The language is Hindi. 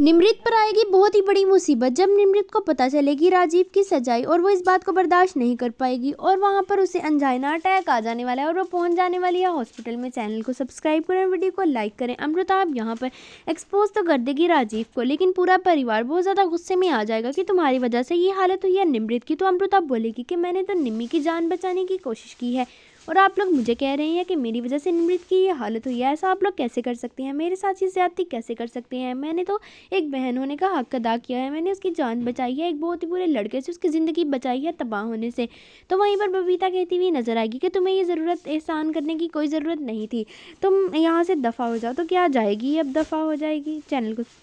निमृत पर आएगी बहुत ही बड़ी मुसीबत जब निमृत को पता चलेगी राजीव की सजाई और वो इस बात को बर्दाश्त नहीं कर पाएगी और वहाँ पर उसे अनजाना अटैक आ जाने वाला है और वो पहुँच जाने वाली है हॉस्पिटल में चैनल को सब्सक्राइब करें वीडियो को लाइक करें अमृता आप यहाँ पर एक्सपोज तो कर देगी राजीव को लेकिन पूरा परिवार बहुत ज़्यादा गुस्से में आ जाएगा कि तुम्हारी वजह से ये हालत हुई है निमृत की तो अमृता बोलेगी कि मैंने तो निम्मी की जान बचाने की कोशिश की है और आप लोग मुझे कह रहे हैं कि मेरी वजह से निमृत की ये हालत हुई है ऐसा आप लोग कैसे कर सकते हैं मेरे साथ ये ज्यादती कैसे कर सकते हैं मैंने तो एक बहन होने का हक अदा किया है मैंने उसकी जान बचाई है एक बहुत ही बुरे लड़के से उसकी ज़िंदगी बचाई है तबाह होने से तो वहीं पर बबीता कहती हुई नज़र आएगी कि तुम्हें ये ज़रूरत एहसान करने की कोई ज़रूरत नहीं थी तुम यहाँ से दफ़ा हो जाओ तो क्या जाएगी अब दफ़ा हो जाएगी चैनल को